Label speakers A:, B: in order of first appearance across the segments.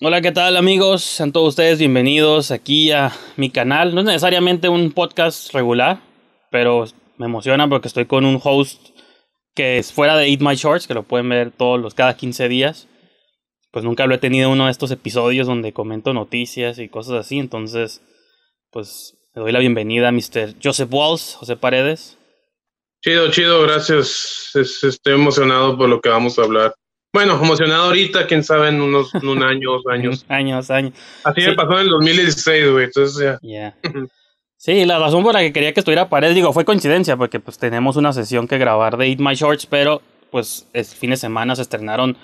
A: Hola, ¿qué tal amigos? Sean todos ustedes bienvenidos aquí a mi canal. No es necesariamente un podcast regular, pero me emociona porque estoy con un host que es fuera de Eat My Shorts, que lo pueden ver todos los cada 15 días. Pues nunca lo he tenido uno de estos episodios donde comento noticias y cosas así. Entonces, pues le doy la bienvenida a Mr. Joseph Walls, José Paredes. Chido, chido,
B: gracias. estoy emocionado por lo que vamos a hablar.
A: Bueno, emocionado ahorita, quién sabe, en unos un año, años. años, años. Así me pasó en el 2016, güey,
B: entonces ya.
A: sí, la razón por la que quería que estuviera pared, digo, fue coincidencia, porque pues tenemos una sesión que grabar de Eat My Shorts, pero pues el fin de semana se estrenaron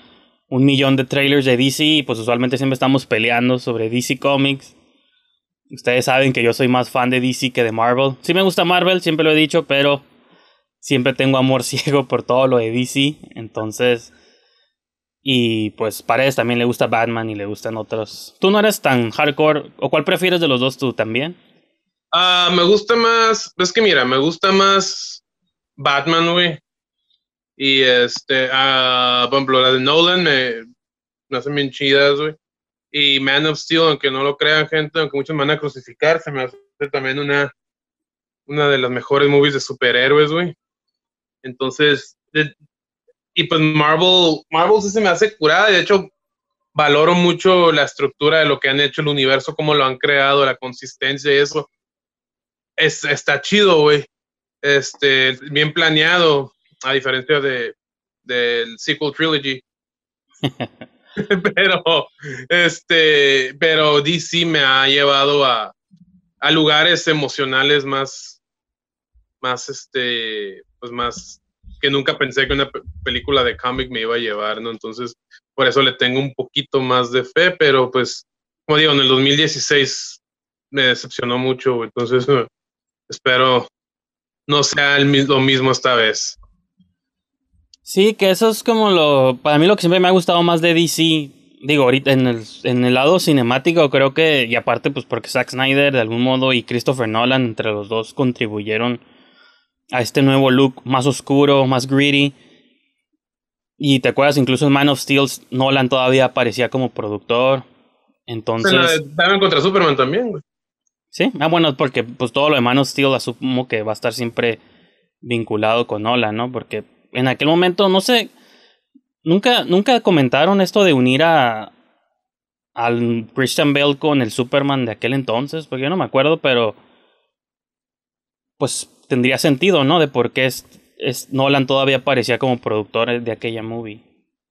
A: un millón de trailers de DC y pues usualmente siempre estamos peleando sobre DC Comics. Ustedes saben que yo soy más fan de DC que de Marvel. Sí me gusta Marvel, siempre lo he dicho, pero siempre tengo amor ciego por todo lo de DC, entonces y pues Paredes también le gusta Batman y le gustan otros. ¿Tú no eres tan hardcore? ¿O cuál prefieres de los dos tú también?
B: Ah, me gusta más. Es que mira, me gusta más Batman, güey. Y este, ah, por ejemplo, la de Nolan me, me hacen bien chidas, güey. Y Man of Steel, aunque no lo crean, gente, aunque muchos me van a crucificar, se me hace también una, una de las mejores movies de superhéroes, güey. Entonces, y pues Marvel, Marvel sí se me hace curada, de hecho valoro mucho la estructura de lo que han hecho el universo, cómo lo han creado, la consistencia y eso. Es, está chido, güey. Este, bien planeado, a diferencia de del sequel trilogy. pero este, pero DC me ha llevado a, a lugares emocionales más más este, pues más que nunca pensé que una película de cómic me iba a llevar, ¿no? Entonces, por eso le tengo un poquito más de fe, pero pues, como digo, en el 2016 me decepcionó mucho, entonces espero no sea lo mismo esta vez.
A: Sí, que eso es como lo, para mí lo que siempre me ha gustado más de DC, digo, ahorita en el, en el lado cinemático creo que, y aparte pues porque Zack Snyder de algún modo y Christopher Nolan entre los dos contribuyeron a este nuevo look más oscuro, más greedy Y te acuerdas, incluso en Man of Steel, Nolan todavía aparecía como productor. Entonces.
B: En contra Superman también, güey.
A: Sí, ah, bueno, porque pues todo lo de Man of Steel asumo que va a estar siempre vinculado con Nolan, ¿no? Porque en aquel momento, no sé. Nunca, nunca comentaron esto de unir a. al Christian Bale con el Superman de aquel entonces. Porque yo no me acuerdo, pero. Pues tendría sentido, ¿no? De por qué es, es Nolan todavía parecía como productor de aquella movie.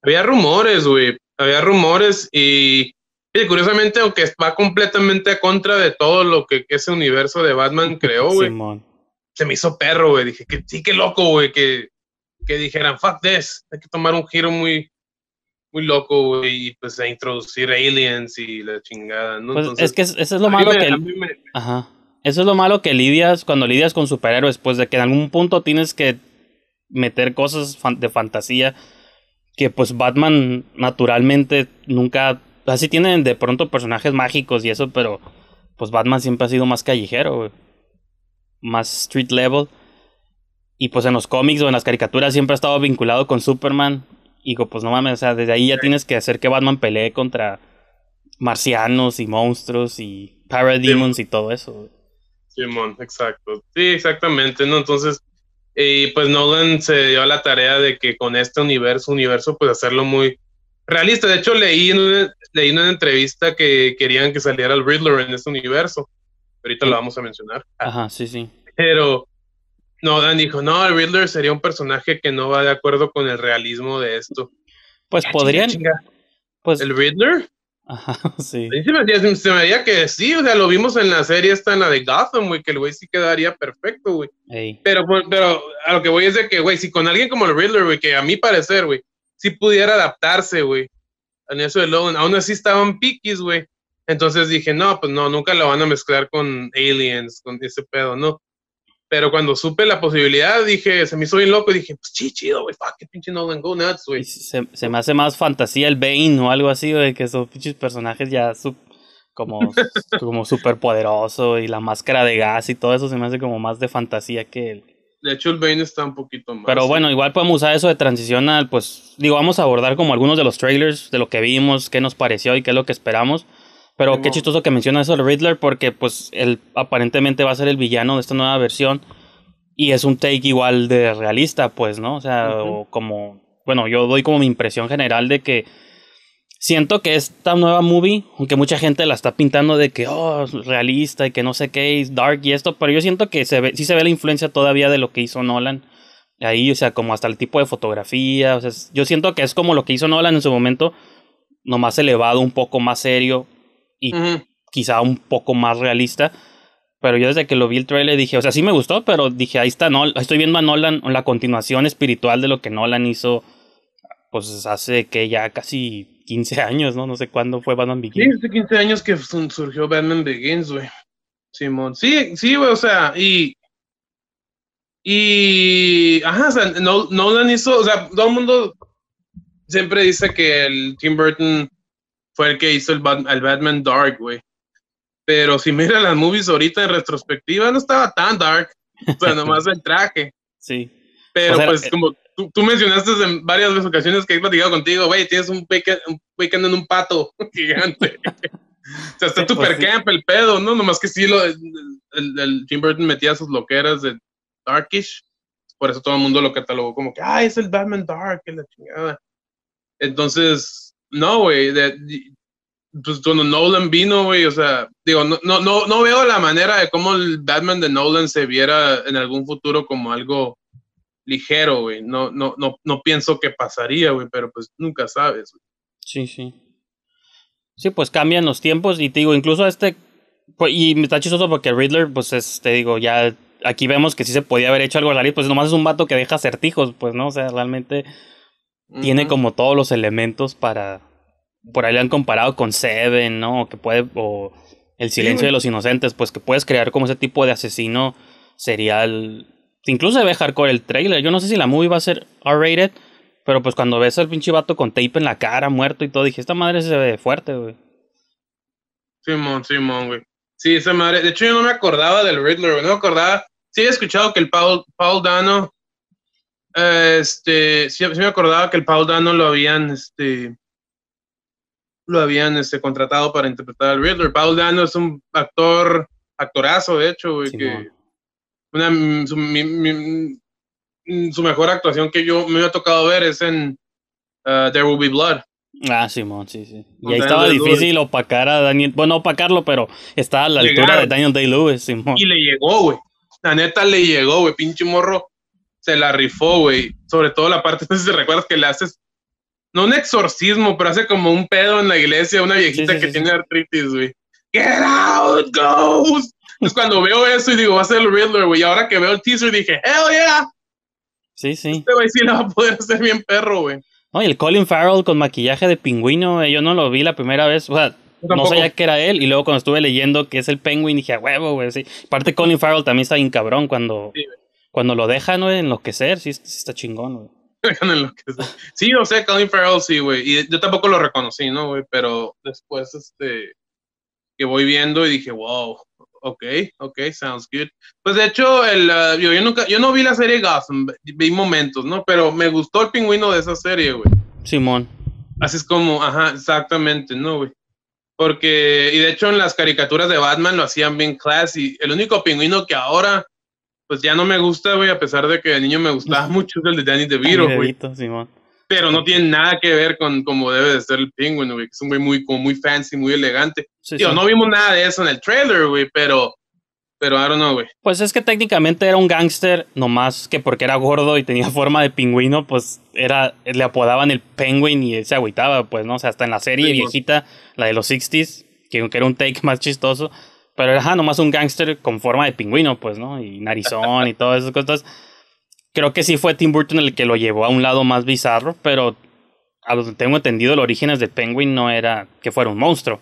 B: Había rumores, güey. Había rumores y, y, curiosamente, aunque va completamente a contra de todo lo que, ese universo de Batman creó, güey. Se me hizo perro, güey. Dije, que, sí, qué loco, güey, que, que dijeran, fuck this, hay que tomar un giro muy, muy loco, güey, y pues a introducir aliens y la chingada, ¿no? Pues, Entonces, es que eso es lo malo que...
A: Ajá. Eso es lo malo que lidias cuando lidias con superhéroes, pues de que en algún punto tienes que meter cosas de fantasía que pues Batman naturalmente nunca así tienen de pronto personajes mágicos y eso, pero pues Batman siempre ha sido más callejero, más street level. Y pues en los cómics o en las caricaturas siempre ha estado vinculado con Superman. Y pues no mames, o sea, desde ahí ya tienes que hacer que Batman pelee contra marcianos y monstruos y parademons y todo eso.
B: Simón, exacto. Sí, exactamente, ¿no? Entonces, y eh, pues Nolan se dio a la tarea de que con este universo, universo, pues hacerlo muy realista. De hecho, leí en una, leí una entrevista que querían que saliera el Riddler en este universo. Ahorita lo vamos a
A: mencionar. Ajá, sí, sí.
B: Pero Nolan dijo, no, el Riddler sería un personaje que no va de acuerdo con el realismo de esto.
A: Pues podrían...
B: Pues, ¿El Riddler?
A: Ajá, sí.
B: se, me haría, que sí, o sea, lo vimos en la serie esta, en la de Gotham, güey, que el güey sí quedaría perfecto, güey. Pero, pues, pero a lo que voy es de que, güey, si con alguien como el Riddler, güey, que a mi parecer, güey, sí pudiera adaptarse, güey, a eso de Logan, aún así estaban piquis, güey. Entonces dije, no, pues no, nunca lo van a mezclar con Aliens, con ese pedo, ¿no? Pero cuando supe la posibilidad, dije, se me hizo bien loco y dije, pues chido, güey, fuck, qué
A: pinche No Go güey. Se, me hace más fantasía el Bane o algo así, de que esos pinches personajes ya como, como súper poderoso y la máscara de gas y todo eso se me hace como más de fantasía que el.
B: De hecho, el Bane está un poquito más. Pero bueno,
A: igual podemos usar eso de transición al, pues, digo, vamos a abordar como algunos de los trailers, de lo que vimos, qué nos pareció y qué es lo que esperamos. Pero qué chistoso que menciona eso el Riddler porque pues él aparentemente va a ser el villano de esta nueva versión y es un take igual de realista, pues, ¿no? O sea, o como, bueno, yo doy como mi impresión general de que siento que esta nueva movie, aunque mucha gente la está pintando de que, oh, realista y que no sé qué, es dark y esto, pero yo siento que se sí se ve la influencia todavía de lo que hizo Nolan. Ahí, o sea, como hasta el tipo de fotografía, o sea, yo siento que es como lo que hizo Nolan en su momento, nomás elevado, un poco más serio, y quizá un poco más realista. Pero yo desde que lo vi el trailer dije, o sea, sí me gustó, pero dije, ahí está, no, estoy viendo a Nolan, la continuación espiritual de lo que Nolan hizo, pues hace que ya casi 15 años, ¿no? No sé cuándo fue Batman Begins.
B: Sí, hace 15 años que surgió Batman Begins, güey. Simón. Sí, sí, güey, o sea, y. Y. Ajá, o sea, Nolan hizo. O sea, todo el mundo siempre dice que el Tim Burton fue el que hizo el, Batman Dark, güey. Pero si mira las movies ahorita en retrospectiva, no estaba tan dark. O sea, nomás el traje. Sí. Pero pues eh, como tú, mencionaste en varias ocasiones que he platicado contigo, güey, tienes un weekend, en un pato gigante. o sea, está tu pues el pedo, ¿no? Nomás que sí, lo, el, el, Jim Burton metía sus loqueras de Darkish. Por eso todo el mundo lo catalogó como que, ah, es el Batman Dark, en la chingada. Entonces, no, güey, pues cuando Nolan vino, güey, o sea, digo, no, no, no, veo la manera de cómo el Batman de Nolan se viera en algún futuro como algo ligero, güey. No, no, no, no pienso que pasaría, güey, pero pues nunca sabes,
A: Sí, sí. Sí, pues cambian los tiempos y te digo, incluso este, pues, y me está chistoso porque Riddler, pues es, te digo, ya aquí vemos que sí se podía haber hecho algo al pues nomás es un vato que deja acertijos, pues, ¿no? O sea, realmente tiene como todos los elementos para. Por ahí le han comparado con Seven, ¿no? Que puede. O El Silencio de los Inocentes, pues que puedes crear como ese tipo de asesino serial. Incluso se ve hardcore el trailer. Yo no sé si la movie va a ser R-rated, pero pues cuando ves al pinche vato con tape en la cara, muerto y todo, dije, esta madre se ve fuerte, güey.
B: sí, Simón, güey. Sí, esa madre. De hecho, yo no me acordaba del Riddler, güey. No me acordaba. Sí, he escuchado que el Paul, Paul Dano eh, este, sí, me acordaba que el Paul Dano lo habían, este, lo habían, este, contratado para interpretar al Riddler. Paul Dano es un actor, actorazo, de hecho, que una, mm, mm, su, mejor actuación que yo me ha tocado ver es en uh, There Will Be Blood.
A: Ah, Simón, sí, sí. Y ahí estaba difícil opacar a Daniel, bueno, opacarlo, pero estaba a la altura de Daniel Day-Lewis, Simón. Y le
B: llegó, güey. La neta le llegó, güey, pinche morro se la rifó, güey. Sobre todo la parte, no si recuerdas que le haces, no un exorcismo, pero hace como un pedo en la iglesia una viejita que tiene artritis, güey. Get out, ghost. Es cuando veo eso y digo, va a ser el Riddler, güey. Y Ahora que veo el teaser dije, hell yeah. Sí, sí. Este güey sí no va a poder hacer bien perro, güey.
A: Oye, el Colin Farrell con maquillaje de pingüino, eh, yo no lo vi la primera vez, o sea, no sabía que era él. Y luego cuando estuve leyendo que es el Penguin, dije, a huevo, güey, sí. Aparte, Colin Farrell también está bien cabrón cuando, cuando lo dejan, enloquecer, sí, está chingón,
B: enloquecer. Sí, o sea, Colin Farrell, sí, güey. Y yo tampoco lo reconocí, ¿no, güey? Pero después, este, que voy viendo y dije, wow, ok, ok, sounds good. Pues de hecho, el, ah, yo, nunca, yo no vi la serie Gotham, vi momentos, ¿no? Pero me gustó el pingüino de esa serie, güey. Simón. Así es como, ajá, exactamente, ¿no, güey? Porque, y de hecho en las caricaturas de Batman lo hacían bien y El único pingüino que ahora pues ya no me gusta, güey, a pesar de que de niño me gustaba mucho el de Danny DeVito, güey. Pero no tiene nada que ver con cómo debe de ser el pingüino, güey, que es un güey muy, como muy fancy, muy elegante. Tío, no vimos nada de eso en el trailer, güey, pero... Pero I don't know, güey.
A: Pues es que técnicamente era un gángster, nomás que porque era gordo y tenía forma de pingüino, pues era le apodaban el Penguin y se agüitaba, pues, ¿no? O sea, hasta en la serie viejita, la de los 60s, que, que era un take más chistoso, pero era nomás un gángster con forma de pingüino, pues, ¿no? Y narizón y todas esas cosas. Creo que sí fue Tim Burton el que lo llevó a un lado más bizarro, pero a lo que tengo entendido, los orígenes de Penguin no era que fuera un monstruo.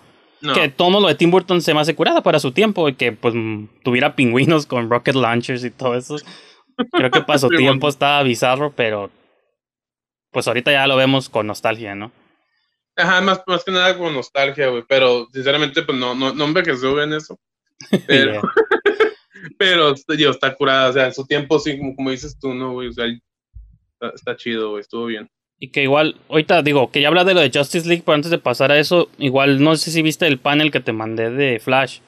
A: Que todo lo de Tim Burton se me hace curada para su tiempo y que pues tuviera pingüinos con rocket launchers y todo eso. Creo que pasó su tiempo estaba bizarro, pero pues ahorita ya lo vemos con nostalgia, ¿no?
B: Ajá, más, que nada como nostalgia, güey. Pero sinceramente, pues no, no, no envejeció en eso.
A: Pero,
B: pero yo, está curada. O sea, en su tiempo, sí, como, dices tú, ¿no, güey? O sea, está, chido, güey. Estuvo
A: bien. Y que igual, ahorita digo, que ya hablas de lo de Justice League, pero antes de pasar a eso, igual no sé si viste el panel que te mandé de Flash.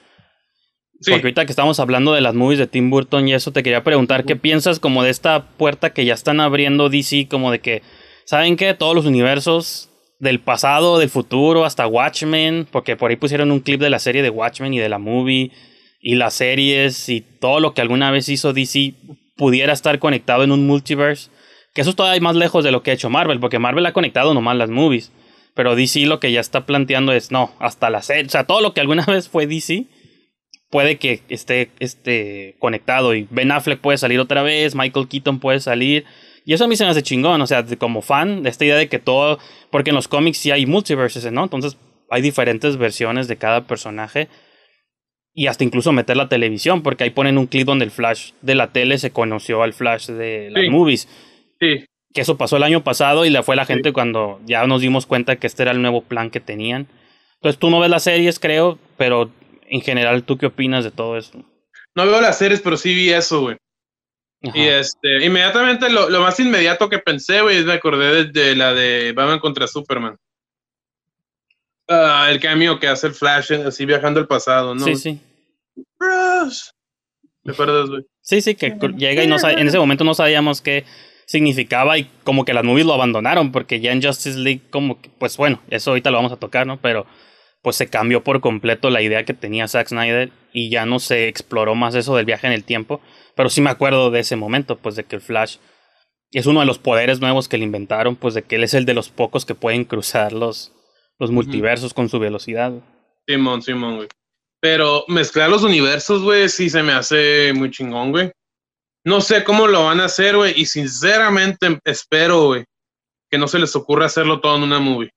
A: Sí. Porque ahorita que estamos hablando de las movies de Tim Burton y eso, te quería preguntar, ¿qué piensas como de esta puerta que ya están abriendo DC? Como de que, ¿saben qué? Todos los universos del pasado, del futuro, hasta Watchmen, porque por ahí pusieron un clip de la serie de Watchmen y de la movie, y las series y todo lo que alguna vez hizo DC pudiera estar conectado en un multiverse. Que eso es todavía más lejos de lo que ha hecho Marvel, porque Marvel ha conectado nomás las movies. Pero DC lo que ya está planteando es, no, hasta la serie, o sea, todo lo que alguna vez fue DC puede que esté, esté conectado y Ben Affleck puede salir otra vez, Michael Keaton puede salir, y eso a mí se me hace chingón, o sea, como fan, de esta idea de que todo, porque en los cómics sí hay multiverses, ¿no? Entonces hay diferentes versiones de cada personaje y hasta incluso meter la televisión, porque ahí ponen un clip donde el Flash de la tele se conoció al Flash de las movies. Sí. Que eso pasó el año pasado y le fue la gente cuando ya nos dimos cuenta que este era el nuevo plan que tenían. Entonces tú no ves las series, creo, pero en general, ¿tú qué opinas de todo eso?
B: No veo las series, pero sí vi eso, güey. Y este, inmediatamente lo, más inmediato que pensé, güey, es me acordé de, la de Batman contra Superman. Ah, el cambio que hace el Flash eh, así viajando al pasado, ¿no? Sí, sí. ¿Te acuerdas, güey?
A: Sí, sí, que llega y no en ese momento no sabíamos qué significaba y como que las movies lo abandonaron porque ya en Justice League como que, pues bueno, eso ahorita lo vamos a tocar, ¿no? Pero pues se cambió por completo la idea que tenía Zack Snyder y ya no se exploró más eso del viaje en el tiempo pero sí me acuerdo de ese momento, pues de que el Flash es uno de los poderes nuevos que le inventaron, pues de que él es el de los pocos que pueden cruzar los, los multiversos con su velocidad.
B: Simón, Simón, güey. Pero mezclar los universos, güey, sí se me hace muy chingón, güey. No sé cómo lo van a hacer, güey, y sinceramente espero, güey, que no se les ocurra hacerlo todo en una movie.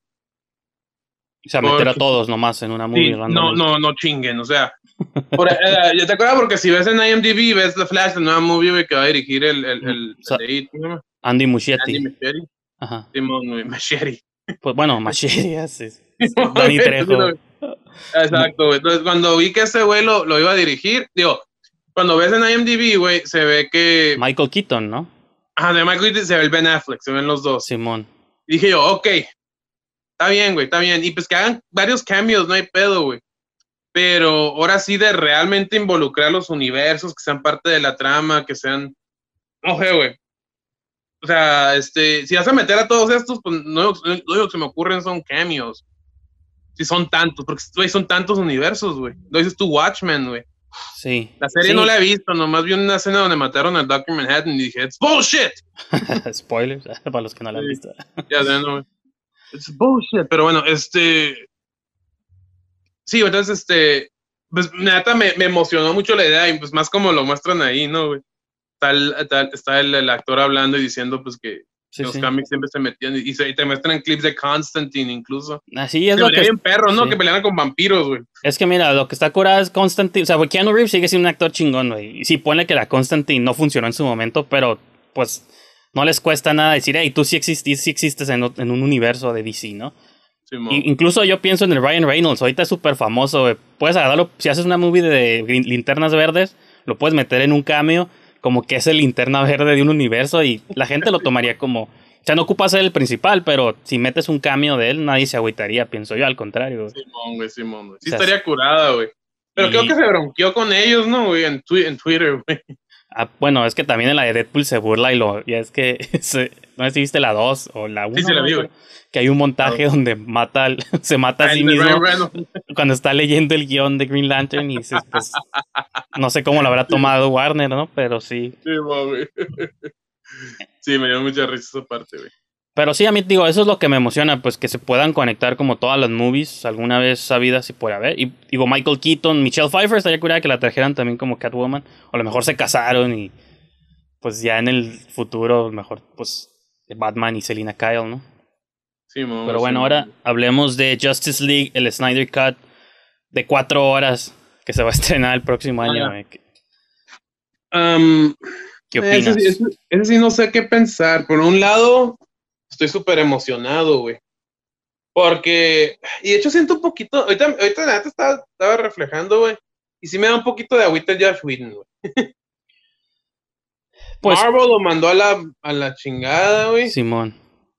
A: O sea, meter a todos nomás en una movie No, no,
B: no chinguen, o sea. yo eh, eh, ¿Te acuerdas? Porque si ves en IMDb, ves The Flash, la nueva movie que va a dirigir el, el, el,
A: Andy Muschietti. Andy Muschietti. Ajá. Simón Pues bueno, Macheri es Dani Trejo.
B: Exacto, Entonces, cuando vi que ese güey lo, lo, iba a dirigir, digo, cuando ves en IMDb, güey, se ve que. Michael Keaton, ¿no? Ajá, de Michael Keaton se ve el Ben Affleck, se ven los dos. Simón. dije yo, ok, Está bien, güey, está bien. Y pues que hagan varios cambios, no hay pedo, güey. Pero ahora sí de realmente involucrar los universos, que sean parte de la trama, que sean... Oje, güey. O sea, este, si vas a meter a todos estos, pues no, no, que se me ocurren son cameos. Si son tantos, porque son tantos universos, güey. Lo dices tú Watchmen, güey. Sí. La serie no la he visto, nomás vi una escena donde mataron al Dr. Manhattan y dije, ¡It's bullshit!
A: Spoilers, para los que no la han visto.
B: ya, no, güey. It's
A: bullshit. Pero
B: bueno, este. Sí, entonces, este. Pues me, emocionó mucho la idea y pues más como lo muestran ahí, ¿no, güey? Está, tal, está el, actor hablando y diciendo pues que los comics siempre se metían y, te muestran clips de Constantine incluso.
A: Así es lo que... bien perros, ¿no? Que pelean con vampiros, güey. Es que mira, lo que está curado es Constantine. O sea, Keanu Reeves sigue siendo un actor chingón, güey. Y sí, pone que la Constantine no funcionó en su momento, pero pues no les cuesta nada decir, hey, tú sí, existís, sí existes en, un universo de DC, ¿no? incluso yo pienso en el Ryan Reynolds, ahorita es súper famoso, güey. puedes agarrarlo, si haces una movie de, linternas verdes, lo puedes meter en un cameo, como que es el linterna verde de un universo y la gente lo tomaría como, o sea, no ocupa ser el principal, pero si metes un cameo de él, nadie se agüitaría, pienso yo, al contrario.
B: Simón, güey, Simón, güey. Sí estaría curada, güey. Pero creo que se bronqueó con ellos, ¿no, güey? en Twitter, güey.
A: Ah, bueno, es que también en la de Deadpool se burla y lo. Ya es que. no sé si viste la 2 o la 1. Que hay un montaje ah, donde mata se mata a sí mismo. Cuando está leyendo el guión de Green Lantern y dices, pues. no sé cómo lo habrá tomado Warner, ¿no? Pero sí.
B: Sí, sí me dio mucha risa esa parte, güey.
A: Pero sí, a mí digo, eso es lo que me emociona, pues que se puedan conectar como todas las movies alguna vez sabidas y puede haber. Y digo, Michael Keaton, Michelle Pfeiffer, estaría curada que la trajeran también como Catwoman. O a lo mejor se casaron y pues ya en el futuro, mejor pues Batman y Selina Kyle, ¿no?
B: Sí, Pero bueno, ahora
A: hablemos de Justice League, el Snyder Cut de cuatro horas que se va a estrenar el próximo año. Eh, ¿Qué opinas?
B: no sé qué pensar. Por un lado estoy súper emocionado, güey. Porque, y de hecho siento un poquito, ahorita, ahorita estaba, estaba reflejando, güey. Y sí me da un poquito de agüita Josh Whedon, güey. Pues, Marvel lo mandó a la, chingada, güey. Simón.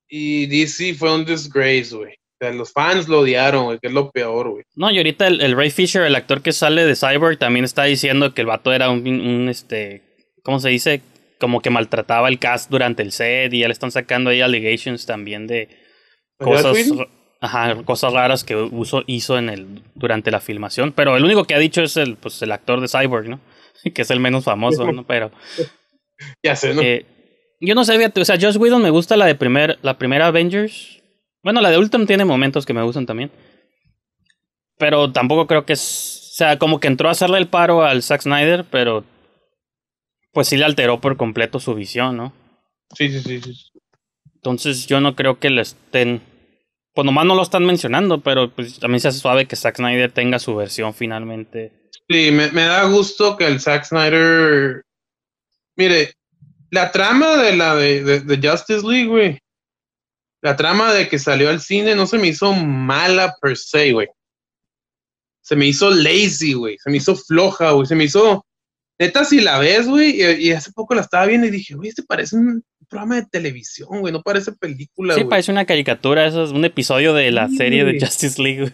B: Y DC fue un disgrace, güey. O sea, los fans lo odiaron, güey, que es lo peor, güey.
A: No, y ahorita el, Ray Fisher, el actor que sale de Cyborg, también está diciendo que el vato era un, un este, ¿cómo se dice? como que maltrataba el cast durante el set y ya le están sacando ahí allegations también de cosas, raras que uso, hizo en el, durante la filmación. Pero el único que ha dicho es el, pues, el actor de Cyborg, ¿no? que es el menos famoso, ¿no? Pero... ya sé, ¿no? Eh, yo no sabía, o sea, Josh Whedon me gusta la de primer, la primera Avengers. Bueno, la de Ultron tiene momentos que me gustan también. Pero tampoco creo que es. O sea, como que entró a hacerle el paro al Zack Snyder, pero pues sí le alteró por completo su visión, ¿no? Sí, sí, sí, sí. Entonces yo no creo que le estén... Pues nomás no lo están mencionando, pero pues también se hace suave que Zack Snyder tenga su versión finalmente.
B: Sí, me, da gusto que el Zack Snyder... Mire, la trama de la de Justice League, güey. La trama de que salió al cine no se me hizo mala per se, güey. Se me hizo lazy, güey. Se me hizo floja, güey. Se me hizo Neta, si la ves, güey, y, hace poco la estaba viendo y dije, güey, este parece un programa de televisión, güey, no parece película, güey. Sí, parece
A: una caricatura, eso es un episodio de la serie de Justice League, güey.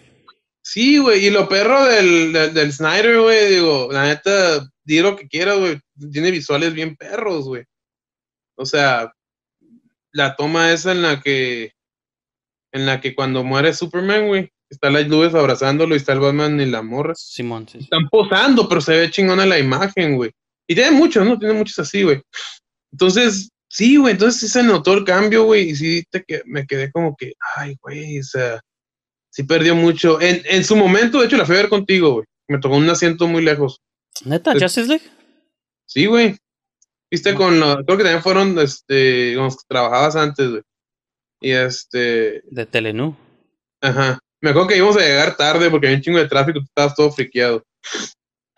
A: Sí, güey,
B: y lo perro del, del, del Snyder, güey, digo, la neta, di lo que quieras, güey, tiene visuales bien perros, güey. O sea, la toma esa en la que, en la que cuando muere Superman, güey, Está las nubes abrazándolo y está el Batman y la morra. Simón, sí. Están posando, pero se ve chingona la imagen, güey. Y tiene muchos, ¿no? Tiene muchos así, güey. Entonces, sí, güey. Entonces sí se notó el cambio, güey. Y sí que, me quedé como que, ay, güey, o sea, sí perdió mucho. En, en su momento, de hecho, la fui a ver contigo, güey. Me tocó un asiento muy lejos. ¿Neta? ¿Ya Sí, güey. Viste con los... creo que también fueron este, con los que trabajabas antes, güey. Y este. De Telenú. Ajá. Me acuerdo que íbamos a llegar tarde porque había un chingo de tráfico, tú estabas todo friqueado.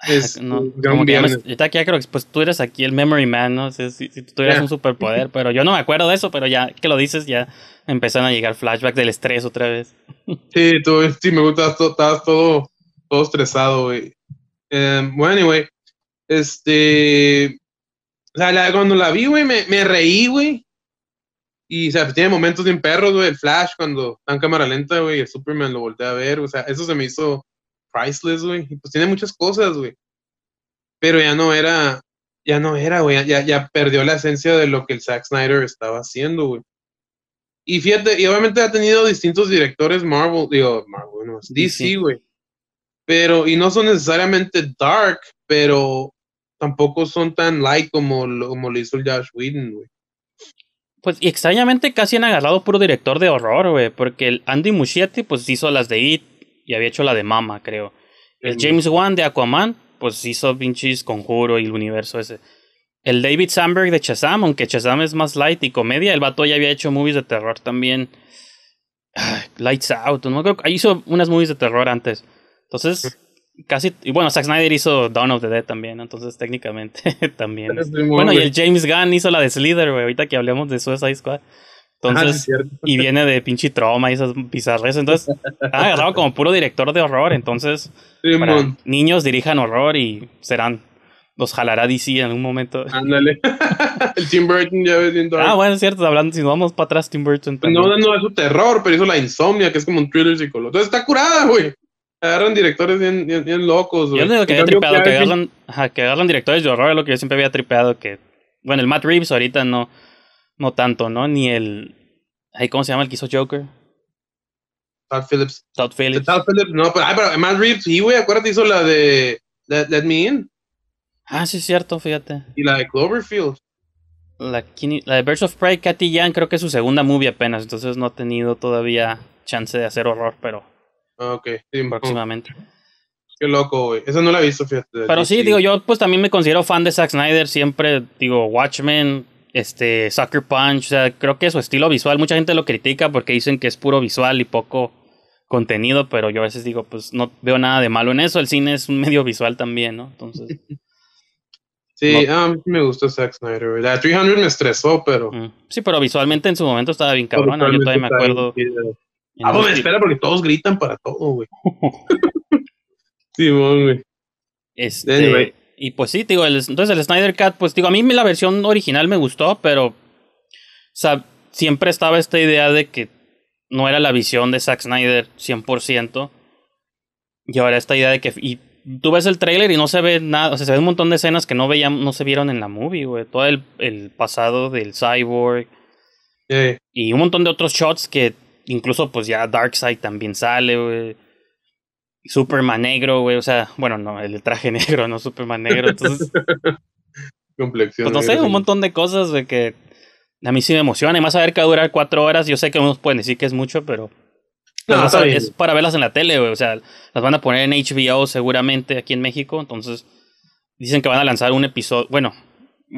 B: Es, creo
A: que pues, tú eres aquí el memory man, ¿no? Si, si, tú tuvieras eh. un superpoder, pero yo no me acuerdo de eso, pero ya que lo dices, ya empezaron a llegar flashbacks del estrés otra vez.
B: Sí, tú, sí, me gusta, estabas todo, estresado, güey. Em, bueno, anyway, este, o sea, cuando la vi, güey, me, me reí, güey, y, o sea, pues, tiene momentos bien perros, güey. El Flash, cuando está en cámara lenta, güey, el Superman lo voltea a ver. O sea, eso se me hizo priceless, güey. Y pues tiene muchas cosas, güey. Pero ya no era, ya no era, güey. Ya, ya perdió la esencia de lo que el Zack Snyder estaba haciendo, güey. Y fíjate, y obviamente ha tenido distintos directores Marvel, digo, Marvel, DC, güey. Pero, y no son necesariamente dark, pero tampoco son tan light como, como lo hizo el Josh Whedon, güey.
A: Pues y extrañamente casi han agarrado puro director de horror, güey. Porque el Andy Muschietti, pues hizo las de It y había hecho la de Mama, creo. El mm. James Wan de Aquaman, pues hizo Vinci's Conjuro y el universo ese. El David Sandberg de Chazam, aunque Chazam es más light y comedia, el vato ya había hecho movies de terror también. Ah, Lights Out, no creo hizo unas movies de terror antes. Entonces, casi. Y bueno, Zack Snyder hizo Dawn of the Dead también, entonces técnicamente también. Bueno, y el James Gunn hizo la de Slither, güey, ahorita que hablemos de Suicide Squad. Ah, entonces, y viene de pinche trauma y esas bizarres. Entonces, ha agarrado como puro director de horror. Entonces, niños dirijan horror y serán. Los jalará DC en un momento. Ándale. el Tim Burton ya viendo. Ah, bueno, es cierto. Hablando, si vamos para atrás, Tim Burton. No,
B: no, es su terror, pero hizo la insomnia, que es como un thriller psicológico. Entonces, está curada, güey agarran directores bien, bien, locos, Yo lo que había tripeado,
A: que, agarran, directores de horror, es lo que yo siempre había tripeado, que... Bueno, el Matt Reeves ahorita no, no tanto, ¿no? Ni el... ¿Cómo se llama el que hizo Joker?
B: Todd Phillips. Todd Phillips. Todd Phillips, no, pero, pero
A: Matt Reeves, sí, güey, acuérdate, hizo la de Let, Me In. Ah, sí, es cierto, fíjate. Y la de Cloverfield. La, la de Birds of Prey, Katy Yan creo que es su segunda movie apenas, entonces no ha tenido todavía chance de hacer horror, pero
B: Ah, ok, sí, próximamente. Qué loco, güey. Eso no la he visto, fíjate. Pero sí, digo,
A: yo pues también me considero fan de Zack Snyder. Siempre digo, Watchmen, este, Sucker Punch. O sea, creo que su estilo visual, mucha gente lo critica porque dicen que es puro visual y poco contenido. Pero yo a veces digo, pues no veo nada de malo en eso. El cine es un medio visual también, ¿no? Entonces. sí, ah, a mí
B: me gusta Zack Snyder, La 300 me estresó,
A: pero. Mm. Sí, pero visualmente en su momento estaba bien cabrón. Yo todavía me acuerdo. Ah, me pues, espera porque
B: todos gritan para todo, güey.
A: Simón, güey. Este, Y pues sí, digo, entonces el Snyder Cat, pues digo, a mí la versión original me gustó, pero siempre estaba esta idea de que no era la visión de Zack Snyder 100%. Y ahora esta idea de que... Y tú ves el tráiler y no se ve nada, o sea, se ve un montón de escenas que no, veían, no se vieron en la movie, güey. Todo el, pasado del cyborg. Y un montón de otros shots que incluso pues ya Darkseid también sale, güey. Superman negro, güey, o sea, bueno, no, el traje negro, no Superman negro, entonces...
B: Pues, no sé, un
A: montón de cosas, de que a mí sí me emociona, y más ver que va a durar cuatro horas, yo sé que unos pueden decir que es mucho, pero... No, es para verlas en la tele, güey. O sea, las van a poner en HBO seguramente aquí en México. Entonces, dicen que van a lanzar un episodio. Bueno,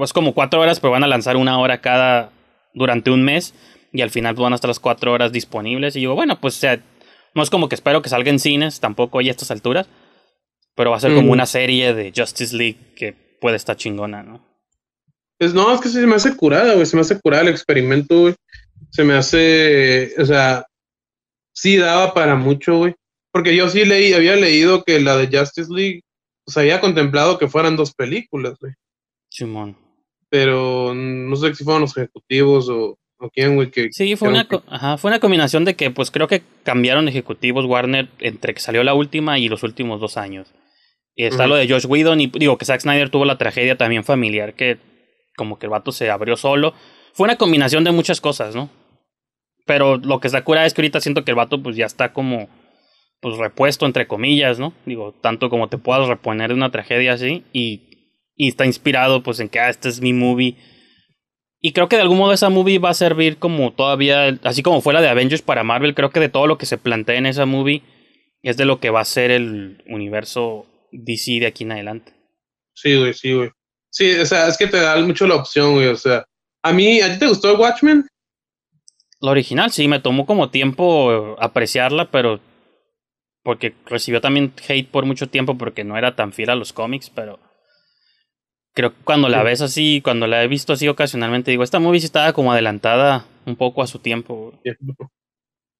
A: es como cuatro horas, pero van a lanzar una hora cada durante un mes y al final pues, van hasta las cuatro horas disponibles. Y digo, bueno, pues o sea, no es como que espero que salga en cines, tampoco hay a estas alturas, pero va a ser como una serie de Justice League que puede estar chingona, ¿no?
B: Pues no, es que se me hace curada, güey, se me hace curada el experimento, güey. Se me hace, o sea, sí daba para mucho, güey. Porque yo sí leí, había leído que la de Justice League, se pues, había contemplado que fueran dos películas, güey. Simón. Pero no sé si fueron los ejecutivos o sí, fue una,
A: fue una combinación de que, pues creo que cambiaron ejecutivos Warner entre que salió la última y los últimos dos años. Y está lo de Josh Whedon, y digo que Zack Snyder tuvo la tragedia también familiar, que como que el vato se abrió solo. Fue una combinación de muchas cosas, ¿no? Pero lo que está cura es que ahorita siento que el vato, pues ya está como pues repuesto entre comillas, ¿no? Digo, tanto como te puedas reponer de una tragedia así y, y está inspirado pues en que ah, este es mi movie y creo que de algún modo esa movie va a servir como todavía, así como fue la de Avengers para Marvel, creo que de todo lo que se plantea en esa movie es de lo que va a ser el universo DC de aquí en adelante.
B: Sí, güey, sí, güey. Sí, o sea, es que te da mucho la opción, güey, o sea. A mí, ¿a ti te gustó Watchmen?
A: Lo original, sí, me tomó como tiempo apreciarla, pero porque recibió también hate por mucho tiempo porque no era tan fiel a los cómics, pero creo que cuando la ves así, cuando la he visto así ocasionalmente, digo, esta movie sí estaba como adelantada un poco a su tiempo.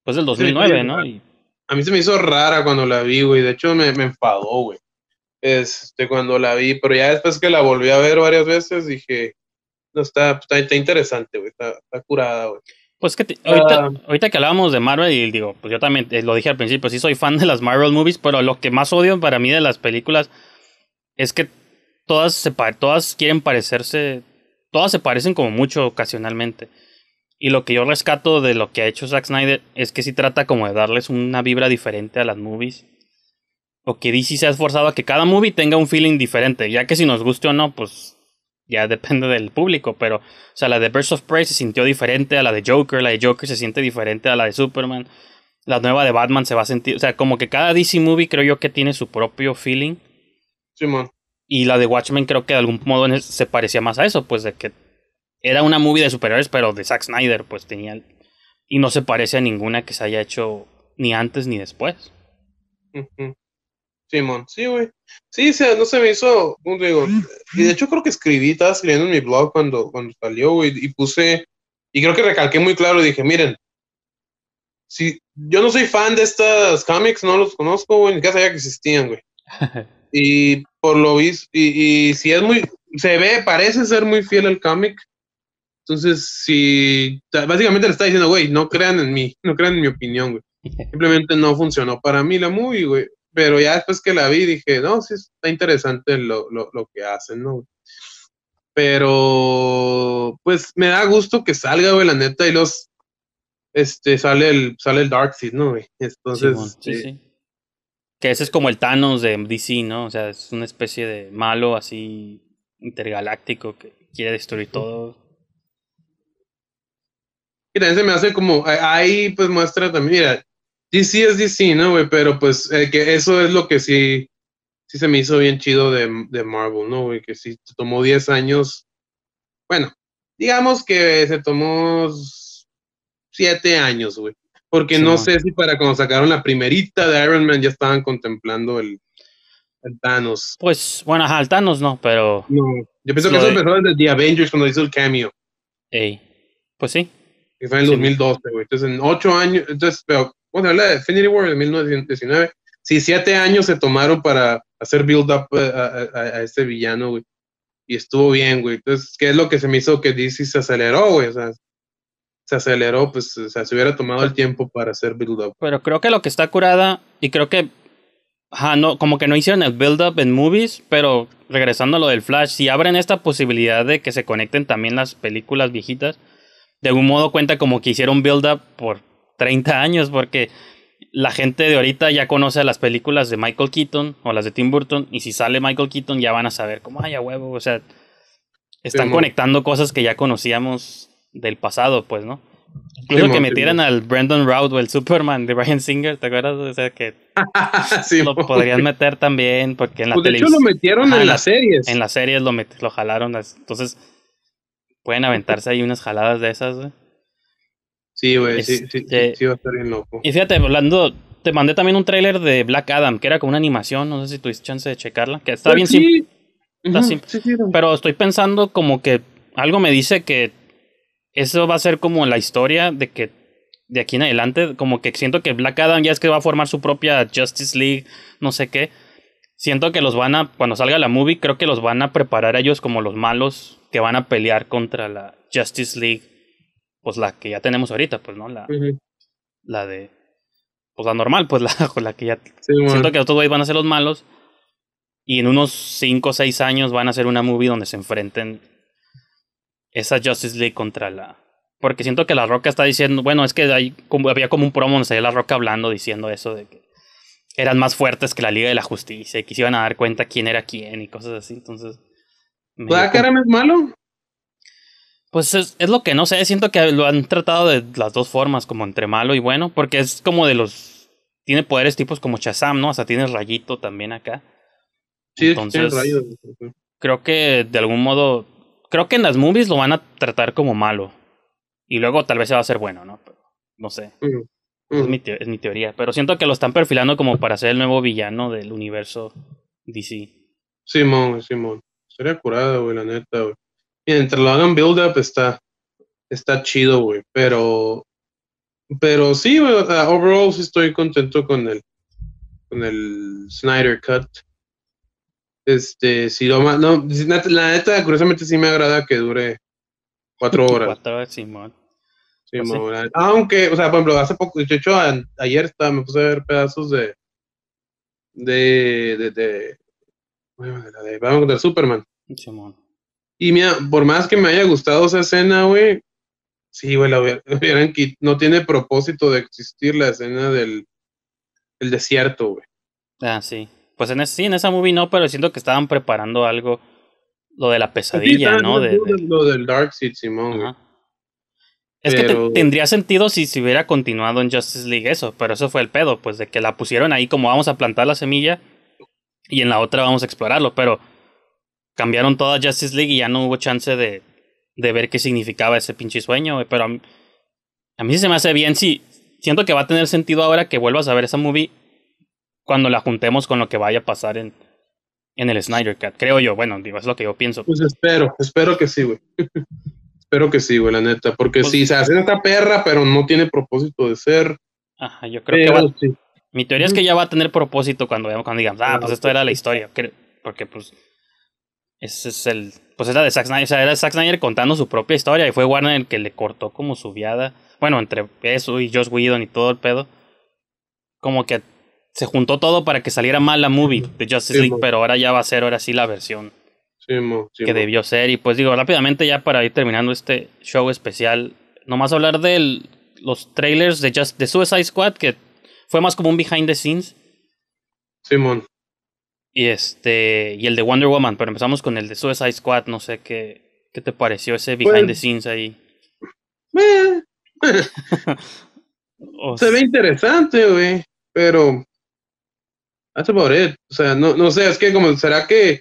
A: Pues del 2009, ¿no?
B: A mí se me hizo rara cuando la vi, güey. De hecho, me, enfadó, güey. Este, cuando la vi, pero ya después que la volví a ver varias veces, dije, no, está, está, interesante, güey. Está, curada, güey. Pues que
A: ah. ahorita, que hablábamos de Marvel, y digo, pues yo también eh, lo dije al principio, sí soy fan de las Marvel movies, pero lo que más odio para mí de las películas es que todas, todas quieren parecerse, todas se parecen como mucho ocasionalmente. Y lo que yo rescato de lo que ha hecho Zack Snyder es que sí trata como de darles una vibra diferente a las movies. O que DC se ha esforzado a que cada movie tenga un feeling diferente, ya que si nos guste o no, pues ya depende del público. Pero, o sea, la de Birds of Prey se sintió diferente a la de Joker, la de Joker se siente diferente a la de Superman, la nueva de Batman se va a sentir. O sea, como que cada DC movie creo yo que tiene su propio feeling. Sí, man. Y la de Watchmen creo que de algún modo se parecía más a eso, pues de que era una movie de superhéroes, pero de Zack Snyder, pues tenía... Y no se parece a ninguna que se haya hecho ni antes ni después.
B: sí, güey. Sí, no se me hizo, digo, y de hecho creo que escribí, estaba escribiendo en mi blog cuando, cuando salió, güey, y puse, y creo que recalqué muy claro, y dije, miren, si yo no soy fan de estas comics no los conozco, güey, ni que sabía que existían, güey. Y por lo visto, y, si es muy, se ve, parece ser muy fiel al cómic. Entonces, si básicamente le está diciendo, güey, no crean en mí, no crean en mi opinión, güey. Simplemente no funcionó para mí la movie, güey. Pero ya después que la vi, dije, no, sí, está interesante lo, lo, lo que hacen, ¿no? Pero, pues me da gusto que salga, güey, la neta, y los, este, sale el, sale el Darkseid, ¿no, güey? Entonces, sí. Eh,
A: que ese es como el Thanos de DC, ¿no? O sea, es una especie de malo así intergaláctico que quiere destruir todo.
B: Y también se me hace como, eh, ahí pues muestra también, mira, DC es DC, ¿no, güey? Pero pues eh, que eso es lo que sí, sí se me hizo bien chido de, Marvel, ¿no, güey? Que sí tomó 10 años, bueno, digamos que se tomó 7 años, güey. Porque no sé si para cuando sacaron la primerita de Iron Man ya estaban contemplando
A: el, Thanos. Pues, bueno, ajá, el Thanos no, pero. Yo pienso que eso empezó desde The Avengers cuando hizo el cameo. Ey. Pues sí. Que fue en 2012, güey. Entonces,
B: en ocho años. Entonces, pero, bueno, habla de Infinity War en 1919. Sí, siete años se tomaron para hacer build up eh, a, a este villano, güey. Y estuvo bien, güey. Entonces, ¿qué es lo que se me hizo que DC se aceleró, güey? O sea, se aceleró, pues se hubiera tomado el tiempo para hacer build-up.
A: Pero creo que lo que está curada, y creo que, no, como que no hicieron el build-up en movies, pero regresando a lo del Flash, si abren esta posibilidad de que se conecten también las películas viejitas, de algún modo cuenta como que hicieron build-up por 30 años, porque la gente de ahorita ya conoce las películas de Michael Keaton o las de Tim Burton, y si sale Michael Keaton ya van a saber, cómo ay, a huevo, o sea,
B: están conectando cosas
A: que ya conocíamos del pasado, pues, ¿no? Incluso que metieran al Brandon el Superman de Brian Singer, ¿te acuerdas? O sea, que lo podrían meter también, porque en la pues De hecho, lo metieron en las series. En las series lo, jalaron. Entonces, pueden aventarse ahí unas jaladas de esas, güey. Sí, güey, sí, sí, este, sí, va a estar bien loco. Y fíjate, hablando, te mandé también un tráiler de Black Adam, que era como una animación, no sé si tuviste chance de checarla, que está ah, bien simple. Está simple. Pero estoy pensando como que algo me dice que eso va a ser como la historia de que de aquí en adelante, como que siento que Black Adam ya es que va a formar su propia Justice League, no sé qué. Siento que los van a, cuando salga la movie, creo que los van a preparar a ellos como los malos que van a pelear contra la Justice League, pues la que ya tenemos ahorita, pues, ¿no? La, la de, pues la normal, pues la, la que ya... siento que van a ser los malos y en unos 5 o 6 años van a hacer una movie donde se enfrenten esa Justice League contra la. Porque siento que La Roca está diciendo. Bueno, es que había como un promo donde salía La Roca hablando diciendo eso de que eran más fuertes que la Liga de la Justicia y que se iban a dar cuenta quién era quién y cosas así. Entonces. ¿Puede que era malo? Pues es, lo que no sé. Siento que lo han tratado de las dos formas, como entre malo y bueno, porque es como de los. Tiene poderes tipos como Shazam, ¿no? O sea, tiene rayito también acá. Sí, Entonces, Creo que de algún modo creo que en las movies lo van a tratar como malo. Y luego tal vez se va a hacer bueno, ¿no? no sé. Mm, mm. Es, mi teoría. Pero siento que lo están perfilando como para ser el nuevo villano del universo DC. Simón,
B: Simón. Sería curado, güey, la neta, güey. Mientras lo hagan build up está, está chido, güey. Pero. Pero sí, overall sí estoy contento con el. Con el Snyder Cut. Este, si lo más, no, la neta, curiosamente sí me agrada que dure cuatro horas. cuatro horas, Simón. Pues Aunque, o sea, por ejemplo, hace poco, de hecho, ayer estaba, me puse a ver pedazos de. de. de. de. de, vamos Superman. Y mira, por más que me haya gustado esa escena, güey, sí, güey, la hubieran que No tiene propósito de existir la escena del. el desierto, güey.
A: Ah, sí pues en ese, sí, en esa movie no, pero siento que estaban preparando algo, lo de la pesadilla, ¿no?
B: Lo del Dark Seed, Simón.
A: Es que tendría sentido si se hubiera continuado en Justice League eso, pero eso fue el pedo, pues de que la pusieron ahí como vamos a plantar la semilla y en la otra vamos a explorarlo, pero cambiaron toda Justice League y ya no hubo chance de, de ver qué significaba ese pinche sueño, pero a mí, a mí sí se me hace bien, sí, siento que va a tener sentido ahora que vuelvas a ver esa movie cuando la juntemos con lo que vaya a pasar en, en el Snyder Cat, creo yo. Bueno, digo, es lo que yo pienso. Pues espero, espero que sí, güey. espero que sí, güey, la neta. Porque si pues se hace esta
B: perra, pero no tiene propósito de ser. Ajá, yo creo que
A: Mi teoría es que ya va a tener propósito cuando, cuando digamos, ah, pues esto era la historia. Porque, pues. Ese es el. Pues era de Zack Snyder. O sea, era Zack Snyder contando su propia historia. Y fue Warner el que le cortó como su viada. Bueno, entre eso y Josh Whedon y todo el pedo. Como que se juntó todo para que saliera mal la movie de Justice League, pero ahora ya va a ser ahora sí la versión que debió ser. Y pues digo, rápidamente ya para ir terminando este show especial, nomás hablar de los trailers de, de Suicide Squad, que fue más como un behind the scenes. Simón. Y este. Y el de Wonder Woman, pero empezamos con el de Suicide Squad. No sé qué, qué te pareció ese behind the scenes ahí.
B: Eh, eh. se ve interesante, güey. Pero Ah, That's about O sea, no, no sé, es que como, ¿será que...?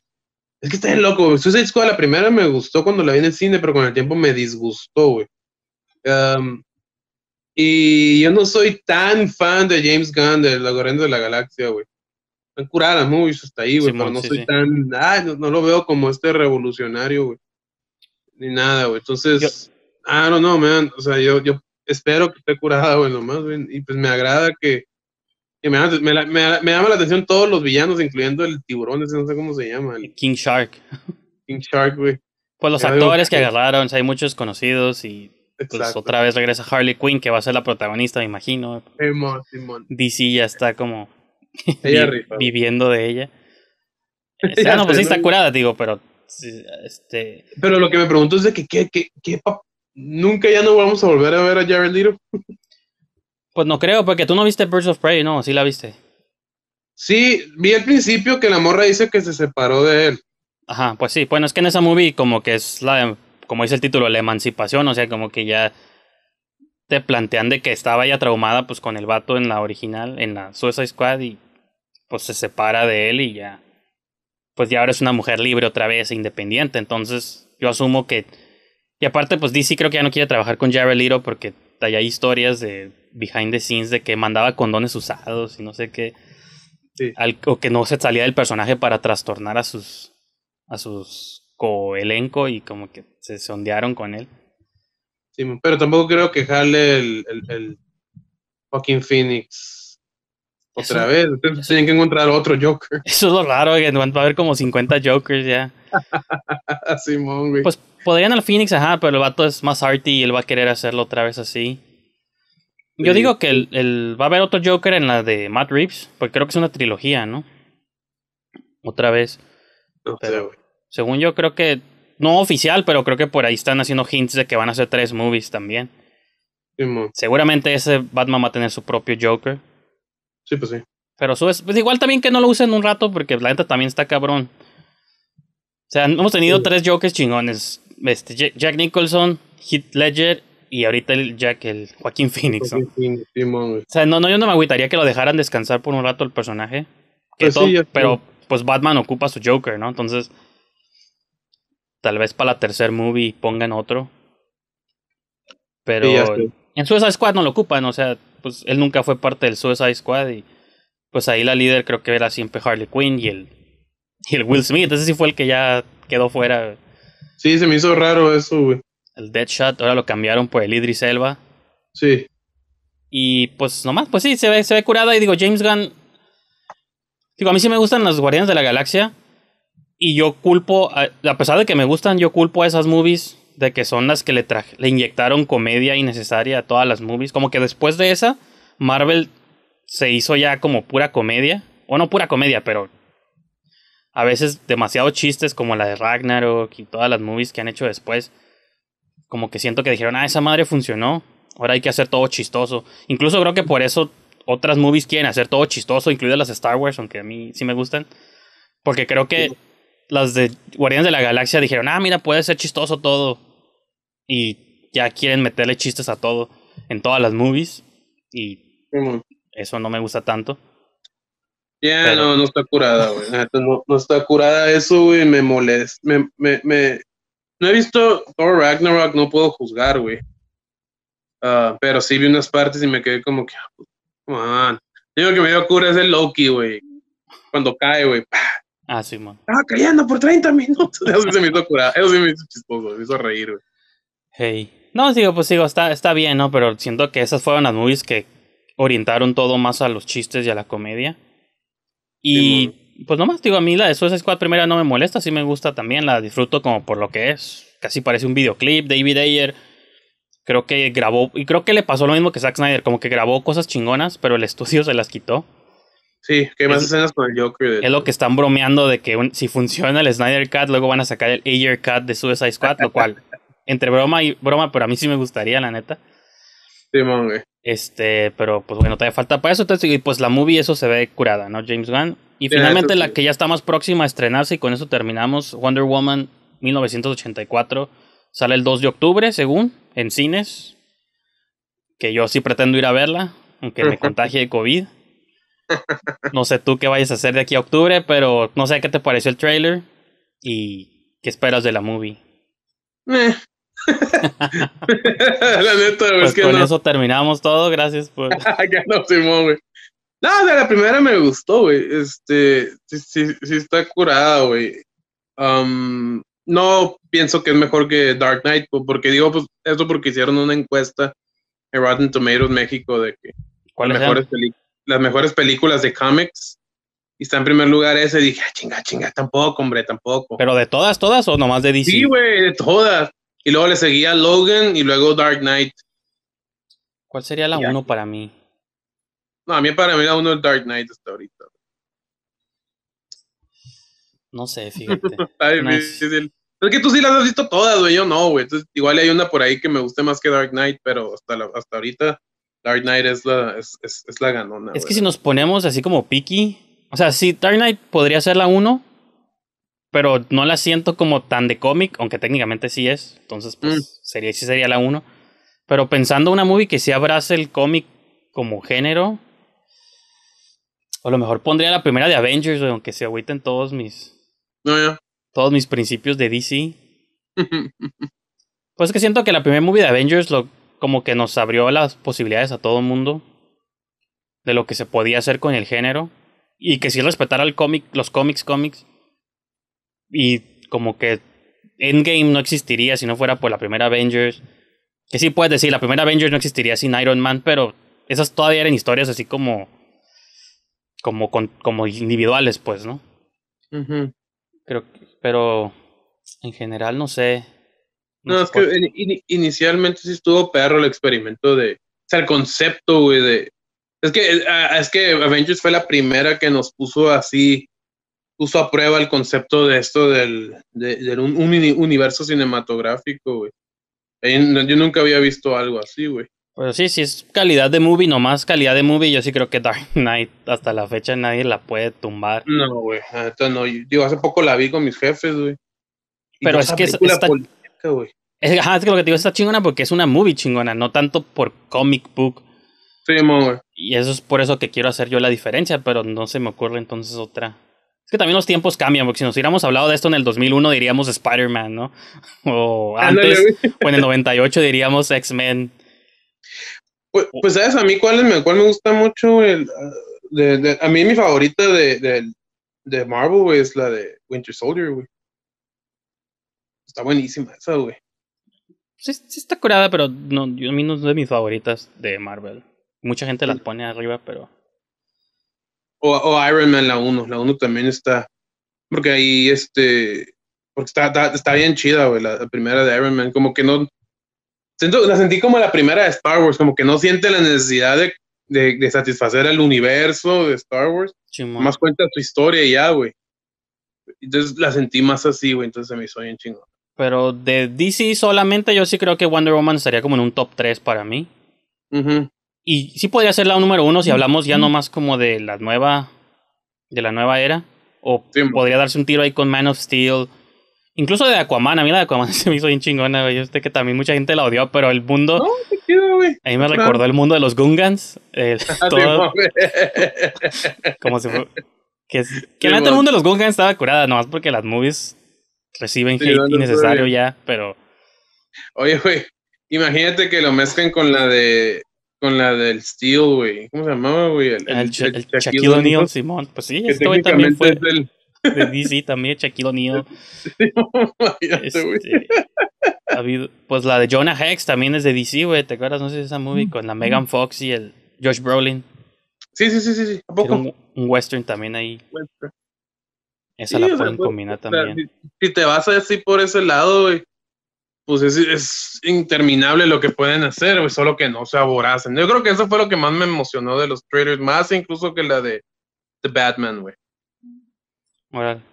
B: Es que está bien loco, Suicide Squad, la primera me gustó cuando la vi en el cine, pero con el tiempo me disgustó, güey. y yo no soy tan fan de James Gunn, de Los Guardianes de la Galaxia, güey. Están curadas movies hasta ahí, güey, pero no soy tan... no, lo veo como este revolucionario, güey. Ni nada, güey. Entonces, ah, no, no, man. O sea, yo, yo espero que esté curada, güey, nomás, güey. Y pues me agrada que me, llama la atención todos los villanos, incluyendo el tiburón, ese no sé cómo se llama. King Shark. King
A: Shark, Pues los actores que agarraron, hay muchos conocidos y pues otra vez regresa Harley Quinn, que va a ser la protagonista, me imagino. DC ya está como viviendo de ella. no, pues sí está curada, digo, pero este... Pero lo que me
B: pregunto es de que, qué qué nunca ya no vamos a volver a ver a Jared Leto.
A: Pues no creo, porque tú no viste Birds of Prey, ¿no? Sí la viste. Sí, vi al principio que la morra dice que se separó de él. Ajá, pues sí. Bueno, es que en esa movie como que es la, como dice el título, la emancipación, o sea, como que ya te plantean de que estaba ya traumada pues con el vato en la original, en la Suicide Squad y pues se separa de él y ya. Pues ya ahora es una mujer libre otra vez, e independiente. Entonces yo asumo que... Y aparte pues DC creo que ya no quiere trabajar con Jared Leto porque hay historias de behind the scenes de que mandaba condones usados y no sé qué. o que no se salía del personaje para trastornar a sus a sus coelenco y como que se sondearon con él. Sí,
B: pero tampoco creo que el, el, fucking Phoenix otra vez. tienen que encontrar otro Joker.
A: Eso es lo raro, que va a haber como 50 Jokers ya. Simón, güey. Pues podrían al Phoenix, ajá, pero el vato es más arty y él va a querer hacerlo otra vez así. Yo digo que el, va a haber otro Joker en la de Matt Reeves, porque creo que es una trilogía, ¿no? Otra vez. según yo, creo que. No oficial, pero creo que por ahí están haciendo hints de que van a hacer tres movies también. Seguramente ese Batman va a tener su propio Joker. Sí, pues sí. Pero es. pues igual también que no lo usen un rato, porque la neta también está cabrón. O sea, hemos tenido tres Jokers chingones este, Jack Nicholson, Heath Ledger y ahorita el Jack, el Joaquín Phoenix. o sea, no, no, yo no me agüitaría que lo dejaran descansar por un rato el personaje. Pues pero pues Batman ocupa su Joker, ¿no? Entonces, tal vez para la tercer movie pongan otro. Pero en Suicide Squad no lo ocupan, o sea, pues él nunca fue parte del Suicide Squad y pues ahí la líder creo que era siempre Harley Quinn y el, y el Will Smith. Ese sí fue el que ya quedó fuera Sí, se me hizo raro eso, güey. El Deadshot, ahora lo cambiaron por el Idris Elba. Sí. Y pues nomás, pues sí, se ve, se ve curada. Y digo, James Gunn. Digo, a mí sí me gustan las Guardianes de la Galaxia. Y yo culpo, a, pesar de que me gustan, yo culpo a esas movies de que son las que le, traje, le inyectaron comedia innecesaria a todas las movies. Como que después de esa, Marvel se hizo ya como pura comedia. O no pura comedia, pero a veces demasiado chistes como la de Ragnarok y todas las movies que han hecho después. Como que siento que dijeron, ah, esa madre funcionó, ahora hay que hacer todo chistoso. Incluso creo que por eso otras movies quieren hacer todo chistoso, incluidas las Star Wars, aunque a mí sí me gustan. Porque creo que las de Guardianes de la Galaxia dijeron, ah, mira, puede ser chistoso todo. Y ya quieren meterle chistes a todo, en todas las movies. Y eso no me gusta tanto.
B: Ya, no, no está curada, güey. No, no, está curada eso, güey. Me molesta. Me, me, me... No he visto Thor Ragnarok, no puedo juzgar, güey. Ah, pero sí vi unas partes y me quedé como que, ah, pues, man. Digo que me dio cura es el Loki, güey. Cuando cae,
A: güey. Ah, sí, man.
B: Estaba cayendo por 30 minutos. Eso sí se me hizo curar. Eso sí me hizo chistoso. Me hizo reír, güey.
A: Hey. No, digo, pues digo, está, está bien, ¿no? Pero siento que esas fueron las movies que orientaron todo más a los chistes y a la comedia. Y pues nomás, digo, a mí la de Suicide Squad primera no me molesta, sí me gusta también, la disfruto como por lo que es. Casi parece un videoclip. David Ayer creo que grabó, y creo que le pasó lo mismo que Zack Snyder, como que grabó cosas chingonas, pero el estudio se las quitó. Sí, que más
B: escenas con el Joker. Es lo
A: que están bromeando de que si funciona el Snyder Cut, luego van a sacar el Ayer Cut de Suicide Squad, lo cual, entre broma y broma, pero a mí sí me gustaría, la neta. Sí, eh. Este, pero pues bueno, todavía falta para eso. Entonces, y pues la movie, eso se ve curada, ¿no? James Gunn. Y finalmente la que ya está más próxima a estrenarse y con eso terminamos, Wonder Woman 1984, sale el 2 de octubre, según, en cines, que yo sí pretendo ir a verla, aunque me contagie de COVID. No sé tú qué vayas a hacer de aquí a octubre, pero no sé qué te pareció el trailer y qué esperas de la movie. Eh, la neta, pues con eso terminamos todo, gracias por.
B: no, güey. la primera me gustó, güey. Este, sí, sí, está curada, güey. Um, no pienso que es mejor que Dark Knight, porque digo, pues, eso porque hicieron una encuesta en Rotten Tomatoes México de que las mejores, las mejores películas de cómics y está en primer lugar ese. Dije, ah, chinga, chinga, tampoco, hombre, tampoco. Pero de todas, todas o nomás de DC? Sí, güey, de todas. Y luego le seguía Logan y luego Dark Knight. ¿Cuál sería la 1 para mí? No, a mí para mí la 1 es Dark Knight hasta ahorita. No sé, fíjate. Es que tú sí las has visto todas, güey. Yo no, güey. Entonces, igual hay una por ahí que me guste más que Dark Knight, pero hasta, hasta ahorita Dark Knight es la, es, es, la ganona. Es que si nos
A: ponemos así como picky, o sea, sí, Dark Knight podría ser la 1, pero no la siento como tan de cómic, aunque técnicamente sí es. Entonces, pues, mm. sería, sí sería la uno... Pero pensando una movie que sí abrace el cómic como género. O a lo mejor pondría la primera de Avengers, aunque se agüiten todos mis. Todos mis principios de DC. pues es que siento que la primera movie de Avengers lo, como que nos abrió las posibilidades a todo el mundo. De lo que se podía hacer con el género. Y que sí respetara el cómic, los cómics, cómics y como que Endgame no existiría si no fuera por la primera Avengers. Que sí puedes decir, la primera Avengers no existiría sin Iron Man, pero esas todavía eran historias así como. como, como individuales, pues, ¿no? pero en general no sé. No, es que
B: inicialmente sí estuvo perro el experimento de. O sea, el concepto, güey, de. Es que, eh, ah, es que Avengers fue la primera que nos puso así puso a prueba el concepto de esto del, de, un, universo cinematográfico, güey. Yo nunca había visto algo así, güey.
A: Pues sí, sí, es calidad de movie, nomás calidad de movie. Yo sí creo que Dark Knight hasta la fecha nadie la puede tumbar. No,
B: güey, no. Digo, hace poco la vi con mis jefes, güey. Pero es que es, Es,
A: es que lo que te digo está chingona porque es una movie chingona, no tanto por comic book. Sí, güey. Y eso es por eso que quiero hacer yo la diferencia, pero no se me ocurre entonces otra es que también los tiempos cambian, porque si nos hubiéramos hablado de esto en el 2001 diríamos Spider-Man, ¿no? O antes, o en el 98 diríamos X-Men.
B: Pues, pues, sabes, a mí cuál, es, cuál me gusta mucho, el, ah, a mí mi favorita de, de, Marvel, es la de Winter Soldier, güey. Está buenísima esa, güey.
A: Sí, está curada, pero no, yo, a mí no es de mis favoritas de Marvel. Mucha gente las pone arriba, pero...
B: O, Iron Man la 1, la 1 también está, porque ahí este, porque está, está, bien chida, güey, la, primera de Iron Man, como que no, la sentí como la primera de Star Wars, como que no siente la necesidad de, de, satisfacer el universo de Star Wars, más cuenta su historia y ya, güey. Entonces la sentí más así, güey, entonces se me hizo bien chingón.
A: Pero de DC solamente yo sí creo que Wonder Woman estaría como en un top 3 para mí. mhm y sí podría ser la número uno si hablamos ya nomás como de la nueva. De la nueva era. O podría darse un tiro ahí con Man of Steel. Incluso de Aquaman. A mí la de Aquaman se me hizo bien chingona, Yo sé que también mucha gente la odió, pero el mundo. No, A me recordó el mundo de los Gungans. Eh, ah, todo, como si fue. Que, que el mundo de los Gungans estaba curada, nomás porque las movies reciben hate innecesario ya, pero.
B: Oye, güey. Imagínate que lo mezclen con la de con la del Steel,
A: güey. ¿Cómo se llamaba, güey? El, Shaquille O'Neal, Simón. Pues sí, este güey también fue de DC, también Shaquille O'Neal. este, ha pues la de Jonah Hex también es de DC, güey. ¿Te acuerdas? No sé si esa movie mm. con la Megan Fox y el Josh Brolin. Sí, sí, sí, sí. sí. ¿A poco? Un, western también ahí. Esa la pueden pues, sea, combinar también.
B: si, te vas así por ese lado, güey pues es, interminable lo que pueden hacer, pues solo que no se aboracen. Yo creo que eso fue lo que más me emocionó de los trailers, más incluso que la de The Batman, güey. Moral.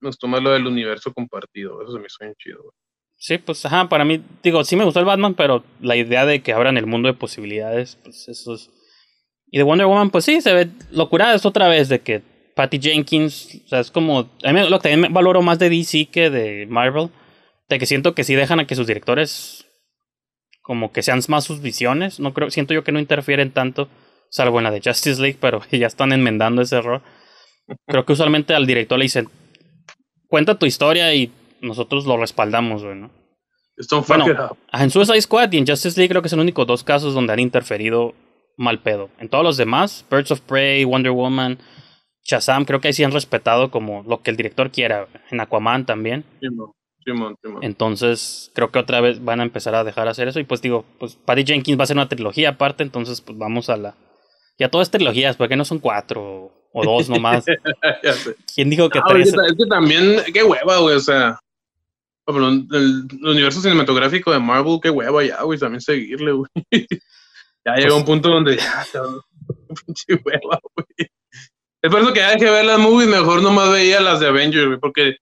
B: Nos toma lo del universo compartido, eso se me suena chido, güey.
A: Sí, pues ajá, para mí, digo, sí me gustó el Batman, pero la idea de que abran el mundo de posibilidades, pues eso es. Y de Wonder Woman, pues sí, se ve locura, es otra vez de que Patty Jenkins, o sea, es como. lo que también valoro más de DC que de Marvel de que siento que sí dejan a que sus directores como que sean más sus visiones. No creo, siento yo que no interfieren tanto, salvo en la de Justice League, pero ya están enmendando ese error. Creo que usualmente al director le dicen, cuenta tu historia y nosotros lo respaldamos, ¿no? Bueno, en Suicide Squad y en Justice League creo que son los únicos dos casos donde han interferido mal pedo. En todos los demás, Birds of Prey, Wonder Woman, Shazam, creo que ahí sí han respetado como lo que el director quiera. En Aquaman también. Entonces, creo que otra vez van a empezar a dejar hacer eso. Y pues digo, pues Patty Jenkins va a ser una trilogía aparte, entonces pues vamos a la. Ya todas trilogías, porque no son cuatro o dos nomás. ¿Quién dijo que ah, Es que
B: también, qué hueva, güey, o sea. El, universo cinematográfico de Marvel, qué hueva ya, güey, también seguirle, güey. ya llegó pues un punto donde ya, pinche hueva, Es por eso que hay que ver las movies, mejor nomás veía las de Avengers, güey, porque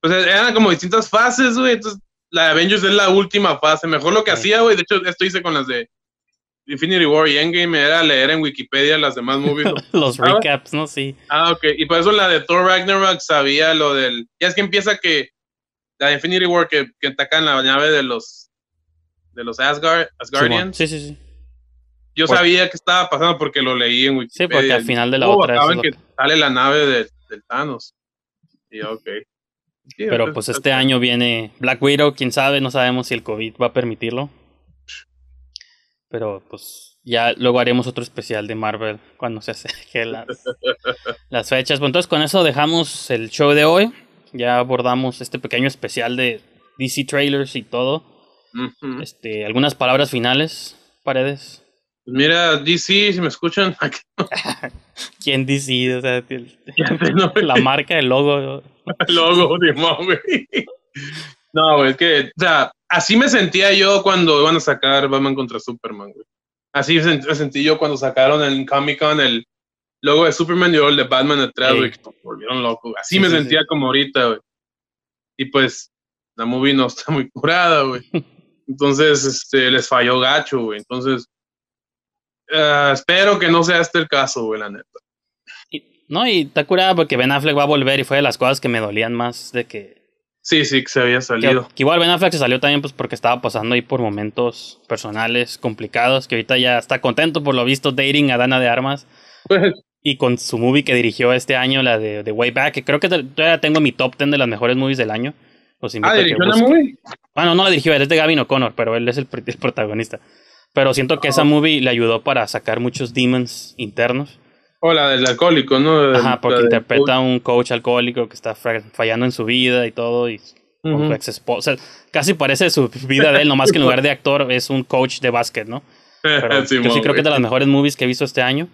B: pues eran como distintas fases, güey. Entonces, la de Avengers es la última fase. Mejor lo que hacía, güey. De hecho, esto hice con las de Infinity War y Endgame, era leer en Wikipedia las demás movies. Los ah,
A: recaps, ¿no? Sí.
B: Ah, ok. Y por eso la de Thor Ragnarok sabía lo del. Ya es que empieza que. La de Infinity War que, que atacan la nave de los. De los Asgard, Asgardians. Sí, sí, sí. Yo pues sabía que estaba pasando porque lo leí en Wikipedia. Sí, porque al final de la oh, otra. Saben que sale la nave de, del Thanos. Y ok. Pero pues
A: este año viene Black Widow, quién sabe, no sabemos si el COVID va a permitirlo. Pero pues ya luego haremos otro especial de Marvel cuando se acerquen las, fechas. Bueno, pues, entonces con eso dejamos el show de hoy. Ya abordamos este pequeño especial de DC trailers y todo. Este, algunas palabras finales, paredes. Pues, mira, DC, si me escuchan. ¿Quién DC? la marca, el logo.
B: Logo, güey. No, güey, es que, o sea, así me sentía yo cuando iban a sacar Batman contra Superman, güey. Así me sentí, yo cuando sacaron el Comic Con el logo de Superman y el de Batman atrás, güey, volvieron loco. Así me sentía como ahorita, güey. Y pues, la movie no está muy curada, güey. Entonces, este, les falló gacho, güey. Entonces, ah, espero que no sea este el caso, güey, la neta.
A: No, y está curada porque Ben Affleck va a volver y fue de las cosas que me dolían más de que.
B: Sí, sí, que se había salido.
A: Que, igual Ben Affleck se salió también pues porque estaba pasando ahí por momentos personales complicados, que ahorita ya está contento por lo visto dating a Dana de Armas. Pues, y con su movie que dirigió este año, la de, de Way Back, que creo que todavía tengo mi top 10 de las mejores movies del año. ah, ¿dirigió la movie? Bueno, ah, no la dirigió, él es de Gavin O'Connor, pero él es el, el protagonista. Pero siento que esa ah. movie le ayudó para sacar muchos demons internos o la del alcohólico, ¿no? Ajá, porque interpreta a un coach alcohólico que está fallando en su vida y todo, y ex casi parece su vida de él, nomás que en lugar de actor es un coach de básquet, ¿no? Pero sí, sí creo que es de las mejores movies que he visto este año,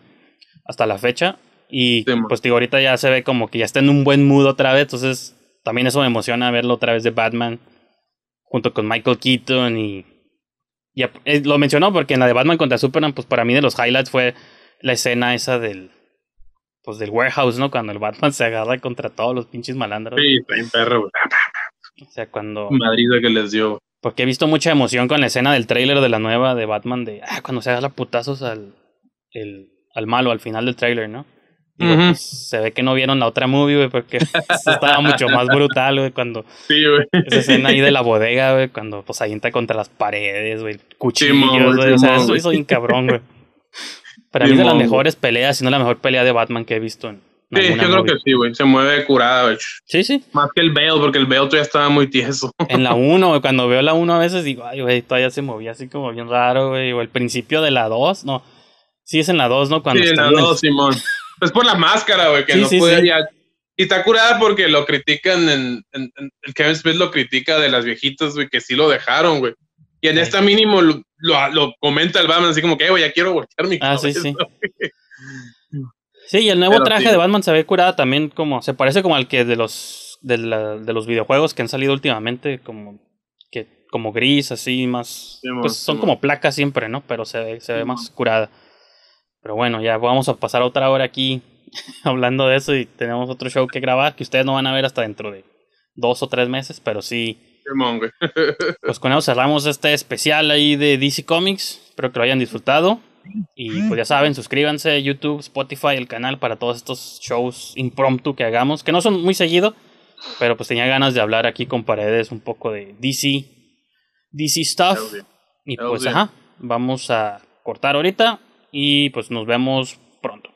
A: hasta la fecha. Y pues digo, ahorita ya se ve como que ya está en un buen mood otra vez, entonces también eso me emociona verlo otra vez de Batman, junto con Michael Keaton y... Eh, lo mencionó porque en la de Batman contra Superman, pues para mí de los highlights fue la escena esa del pues del warehouse, ¿no? Cuando el Batman se agarra contra todos los pinches malandros. Sí, está perro. O sea, cuando... Madrid que les dio. Porque he visto mucha emoción con la escena del tráiler de la nueva de Batman de ah, cuando se agarra putazos al, al malo al final del tráiler, ¿no? Pues, se ve que no vieron la otra movie, güey, porque estaba mucho más brutal, güey, cuando sí, güey. esa escena ahí de la bodega, güey, cuando pues ahí entra contra las paredes, güey, cuchillos, güey, o sea, eso hizo un cabrón, güey. Para mí es de las mejores peleas, si no la mejor pelea de Batman que he visto Sí, yo creo
B: que sí, güey. Se mueve curada, güey. Sí, sí. Más que el Bale, porque el Bale todavía estaba muy tieso. En
A: la 1, cuando veo la 1 a veces digo, ay, güey, todavía se movía así como bien raro, güey. O el principio de la 2, no. Sí, es en la 2, ¿no? Cuando sí, en la 2, Simón.
B: Es por la máscara, güey, que no puede Y está curada porque lo critican en, Kevin Smith lo critica de las viejitas, güey, que sí lo dejaron, güey. Y en esta mínimo lo, comenta el Batman, así como que, eh, ya quiero voltear mi ah, sí, sí.
A: sí, y el nuevo traje de Batman se ve curada también, como se parece como al que de los de, los videojuegos que han salido últimamente, como que como gris, así más. pues son como placas siempre, ¿no? Pero se se ve más curada. Pero bueno, ya vamos a pasar otra hora aquí hablando de eso y tenemos otro show que grabar que ustedes no van a ver hasta dentro de dos o tres meses, pero sí pues con eso cerramos este especial ahí de DC Comics. Espero que lo hayan disfrutado. Y pues ya saben, suscríbanse a YouTube, Spotify, el canal para todos estos shows impromptu que hagamos, que no son muy seguido, pero pues tenía ganas de hablar aquí con Paredes un poco de DC, DC stuff. Y pues, ajá, vamos a cortar ahorita y pues nos vemos pronto.